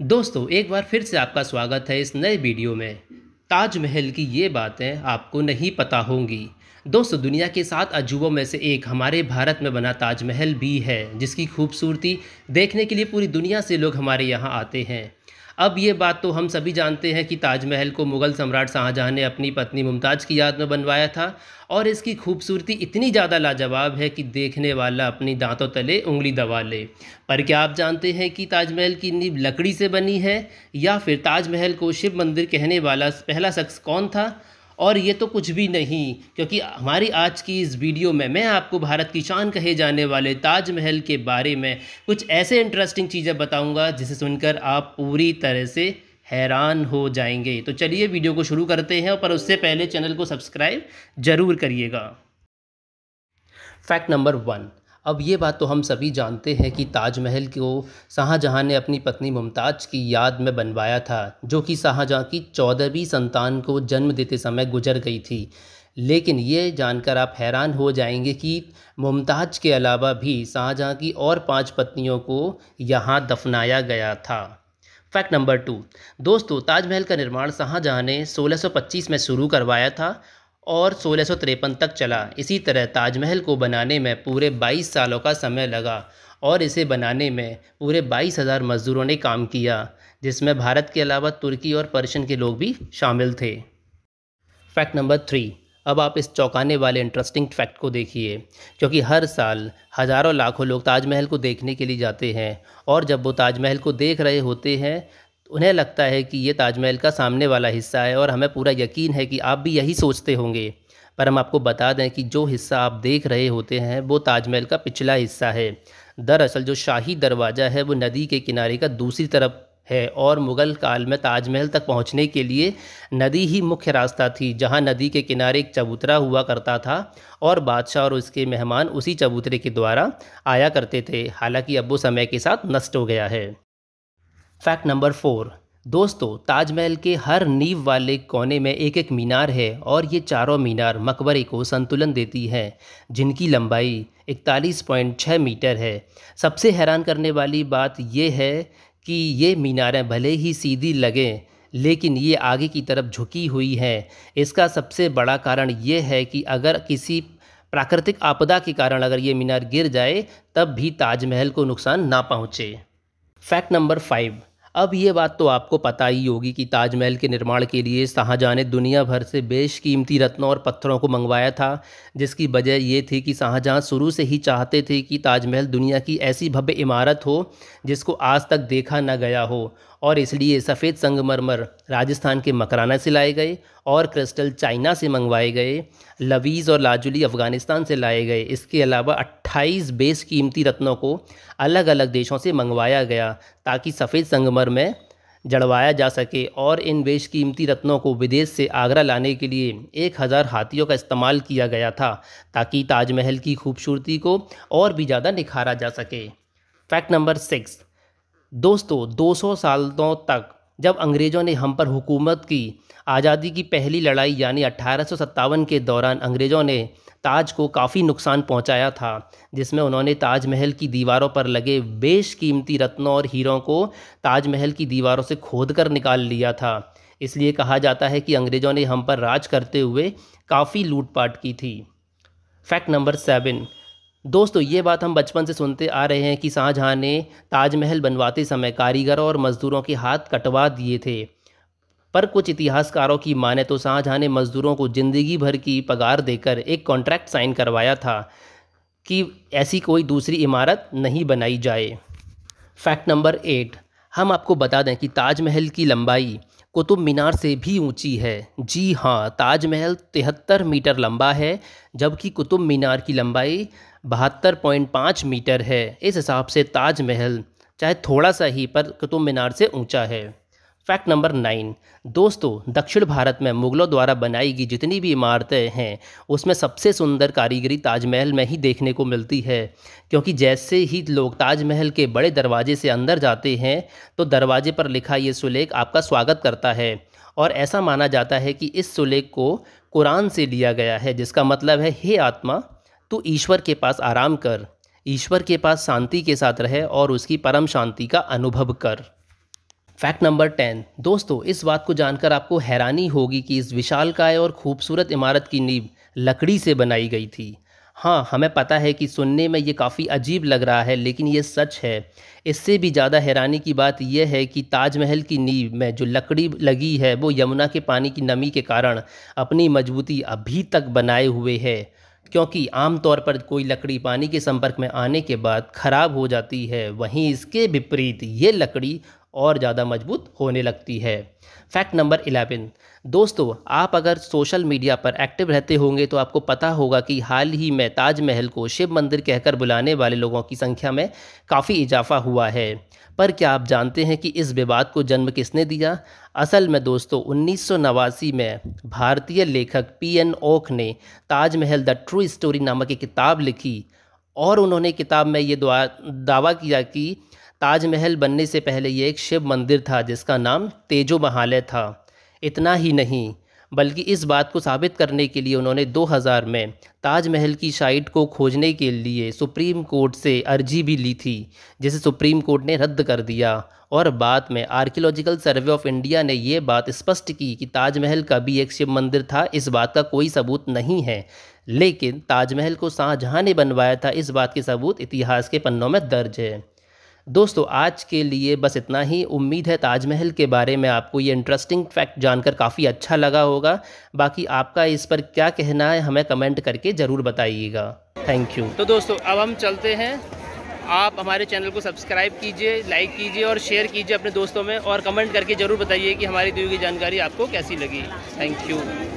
दोस्तों एक बार फिर से आपका स्वागत है इस नए वीडियो में ताजमहल की ये बातें आपको नहीं पता होंगी दोस्तों दुनिया के सात अजूबों में से एक हमारे भारत में बना ताजमहल भी है जिसकी खूबसूरती देखने के लिए पूरी दुनिया से लोग हमारे यहाँ आते हैं अब ये बात तो हम सभी जानते हैं कि ताजमहल को मुग़ल सम्राट शाहजहाँ ने अपनी पत्नी मुमताज़ की याद में बनवाया था और इसकी खूबसूरती इतनी ज़्यादा लाजवाब है कि देखने वाला अपनी दांतों तले उंगली दबा ले पर क्या आप जानते हैं कि ताजमहल की नींब लकड़ी से बनी है या फिर ताजमहल को शिव मंदिर कहने वाला पहला शख्स कौन था और ये तो कुछ भी नहीं क्योंकि हमारी आज की इस वीडियो में मैं आपको भारत की शान कहे जाने वाले ताजमहल के बारे में कुछ ऐसे इंटरेस्टिंग चीज़ें बताऊंगा जिसे सुनकर आप पूरी तरह से हैरान हो जाएंगे तो चलिए वीडियो को शुरू करते हैं पर उससे पहले चैनल को सब्सक्राइब ज़रूर करिएगा फैक्ट नंबर वन अब ये बात तो हम सभी जानते हैं कि ताजमहल को शाहजहाँ ने अपनी पत्नी मुमताज़ की याद में बनवाया था जो कि शाहजहाँ की चौदहवीं संतान को जन्म देते समय गुजर गई थी लेकिन ये जानकर आप हैरान हो जाएंगे कि मुमताज़ के अलावा भी शाहजहाँ की और पांच पत्नियों को यहाँ दफनाया गया था फैक्ट नंबर टू दोस्तों ताजमहल का निर्माण शाहजहाँ ने 1625 में शुरू करवाया था और सोलह तक चला इसी तरह ताजमहल को बनाने में पूरे 22 सालों का समय लगा और इसे बनाने में पूरे बाईस हज़ार मज़दूरों ने काम किया जिसमें भारत के अलावा तुर्की और पर्शियन के लोग भी शामिल थे फैक्ट नंबर थ्री अब आप इस चौंकाने वाले इंटरेस्टिंग फैक्ट को देखिए क्योंकि हर साल हज़ारों लाखों लोग ताजमहल को देखने के लिए जाते हैं और जब वो ताजमहल को देख रहे होते हैं उन्हें लगता है कि ये ताजमहल का सामने वाला हिस्सा है और हमें पूरा यकीन है कि आप भी यही सोचते होंगे पर हम आपको बता दें कि जो हिस्सा आप देख रहे होते हैं वो ताजमहल का पिछला हिस्सा है दरअसल जो शाही दरवाज़ा है वो नदी के किनारे का दूसरी तरफ है और मुग़ल काल में ताजमहल तक पहुंचने के लिए नदी ही मुख्य रास्ता थी जहां नदी के किनारे एक चबूतरा हुआ करता था और बादशाह और उसके मेहमान उसी चबूतरे के द्वारा आया करते थे हालांकि अब वो समय के साथ नष्ट हो गया है फैक्ट नंबर फोर दोस्तों ताजमहल के हर नींव वाले कोने में एक एक मीनार है और ये चारों मीनार मकबरे को संतुलन देती हैं जिनकी लंबाई 41.6 मीटर है सबसे हैरान करने वाली बात यह है कि ये मीनारें भले ही सीधी लगें लेकिन ये आगे की तरफ झुकी हुई हैं इसका सबसे बड़ा कारण ये है कि अगर किसी प्राकृतिक आपदा के कारण अगर ये मीनार गिर जाए तब भी ताजमहल को नुकसान ना पहुँचे फैक्ट नंबर फाइव अब ये बात तो आपको पता ही होगी कि ताजमहल के निर्माण के लिए शाहजहाँ ने दुनिया भर से बेशकीमती रत्नों और पत्थरों को मंगवाया था जिसकी वजह ये थी कि शाहजहाँ शुरू से ही चाहते थे कि ताजमहल दुनिया की ऐसी भव्य इमारत हो जिसको आज तक देखा न गया हो और इसलिए सफ़ेद संगमरमर राजस्थान के मकराना से लाए गए और क्रिस्टल चाइना से मंगवाए गए लवीज़ और लाजुली अफ़गानिस्तान से लाए गए इसके अलावा 28 कीमती रत्नों को अलग अलग देशों से मंगवाया गया ताकि सफ़ेद संगमर भर में जड़वाया जा सके और इन बेशकीमती रत्नों को विदेश से आगरा लाने के लिए एक हज़ार हाथियों का इस्तेमाल किया गया था ताकि ताजमहल की खूबसूरती को और भी ज़्यादा निखारा जा सके फैक्ट नंबर सिक्स दोस्तों 200 सालों तक जब अंग्रेज़ों ने हम पर हुकूमत की आज़ादी की पहली लड़ाई यानी अट्ठारह के दौरान अंग्रेज़ों ने ताज को काफ़ी नुकसान पहुंचाया था जिसमें उन्होंने ताजमहल की दीवारों पर लगे बेशकीमती रत्नों और हीरों को ताजमहल की दीवारों से खोद कर निकाल लिया था इसलिए कहा जाता है कि अंग्रेज़ों ने हम पर राज करते हुए काफ़ी लूटपाट की थी फैक्ट नंबर सेवन दोस्तों ये बात हम बचपन से सुनते आ रहे हैं कि शाहजहाँ ने ताजमहल बनवाते समय कारीगरों और मज़दूरों के हाथ कटवा दिए थे पर कुछ इतिहासकारों की माने तो शाहजहाँ ने मज़दूरों को ज़िंदगी भर की पगार देकर एक कॉन्ट्रैक्ट साइन करवाया था कि ऐसी कोई दूसरी इमारत नहीं बनाई जाए फैक्ट नंबर एट हम आपको बता दें कि ताजमहल की लंबाई कुतुब मीनार से भी ऊंची है जी हाँ ताजमहल तिहत्तर मीटर लंबा है जबकि कुतुब मीनार की लंबाई बहत्तर पॉइंट पाँच मीटर है इस हिसाब से ताजमहल चाहे थोड़ा सा ही पर कुतुब मीनार से ऊंचा है फैक्ट नंबर नाइन दोस्तों दक्षिण भारत में मुगलों द्वारा बनाई गई जितनी भी इमारतें हैं उसमें सबसे सुंदर कारीगरी ताजमहल में ही देखने को मिलती है क्योंकि जैसे ही लोग ताजमहल के बड़े दरवाजे से अंदर जाते हैं तो दरवाजे पर लिखा ये सुलेख आपका स्वागत करता है और ऐसा माना जाता है कि इस सुलेख को कुरान से लिया गया है जिसका मतलब है हे आत्मा तू ईश्वर के पास आराम कर ईश्वर के पास शांति के साथ रहे और उसकी परम शांति का अनुभव कर फैक्ट नंबर टेन दोस्तों इस बात को जानकर आपको हैरानी होगी कि इस विशालकाय और खूबसूरत इमारत की नींव लकड़ी से बनाई गई थी हाँ हमें पता है कि सुनने में ये काफ़ी अजीब लग रहा है लेकिन ये सच है इससे भी ज़्यादा हैरानी की बात यह है कि ताजमहल की नींव में जो लकड़ी लगी है वो यमुना के पानी की नमी के कारण अपनी मजबूती अभी तक बनाए हुए है क्योंकि आमतौर पर कोई लकड़ी पानी के संपर्क में आने के बाद खराब हो जाती है वहीं इसके विपरीत ये लकड़ी और ज़्यादा मजबूत होने लगती है फैक्ट नंबर इलेवन दोस्तों आप अगर सोशल मीडिया पर एक्टिव रहते होंगे तो आपको पता होगा कि हाल ही में ताजमहल को शिव मंदिर कहकर बुलाने वाले लोगों की संख्या में काफ़ी इजाफा हुआ है पर क्या आप जानते हैं कि इस विवाद को जन्म किसने दिया असल में दोस्तों उन्नीस में भारतीय लेखक पी एन ओख ने ताजमहल द ट्रू स्टोरी नामक एक किताब लिखी और उन्होंने किताब में ये दावा किया कि ताजमहल बनने से पहले ये एक शिव मंदिर था जिसका नाम तेजो महालय था इतना ही नहीं बल्कि इस बात को साबित करने के लिए उन्होंने 2000 में ताजमहल की साइट को खोजने के लिए सुप्रीम कोर्ट से अर्जी भी ली थी जिसे सुप्रीम कोर्ट ने रद्द कर दिया और बाद में आर्कियोलॉजिकल सर्वे ऑफ इंडिया ने यह बात स्पष्ट की कि ताजमहल का भी एक शिव मंदिर था इस बात का कोई सबूत नहीं है लेकिन ताजमहल को शाहजहाँ ने बनवाया था इस बात के सबूत इतिहास के पन्नों में दर्ज है दोस्तों आज के लिए बस इतना ही उम्मीद है ताजमहल के बारे में आपको ये इंटरेस्टिंग फैक्ट जानकर काफ़ी अच्छा लगा होगा बाकी आपका इस पर क्या कहना है हमें कमेंट करके ज़रूर बताइएगा थैंक यू तो दोस्तों अब हम चलते हैं आप हमारे चैनल को सब्सक्राइब कीजिए लाइक कीजिए और शेयर कीजिए अपने दोस्तों में और कमेंट करके ज़रूर बताइए कि हमारी दी हुई जानकारी आपको कैसी लगी थैंक यू